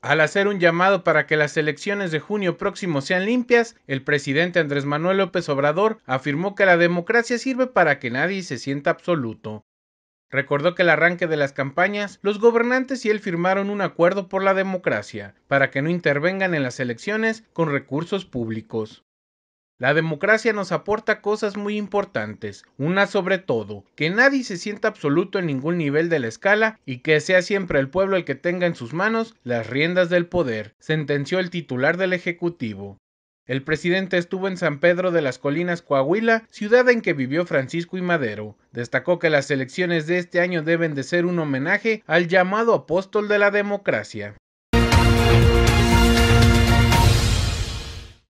Al hacer un llamado para que las elecciones de junio próximo sean limpias, el presidente Andrés Manuel López Obrador afirmó que la democracia sirve para que nadie se sienta absoluto. Recordó que al arranque de las campañas, los gobernantes y él firmaron un acuerdo por la democracia, para que no intervengan en las elecciones con recursos públicos. La democracia nos aporta cosas muy importantes, una sobre todo, que nadie se sienta absoluto en ningún nivel de la escala y que sea siempre el pueblo el que tenga en sus manos las riendas del poder, sentenció el titular del Ejecutivo. El presidente estuvo en San Pedro de las Colinas, Coahuila, ciudad en que vivió Francisco y Madero. Destacó que las elecciones de este año deben de ser un homenaje al llamado apóstol de la democracia.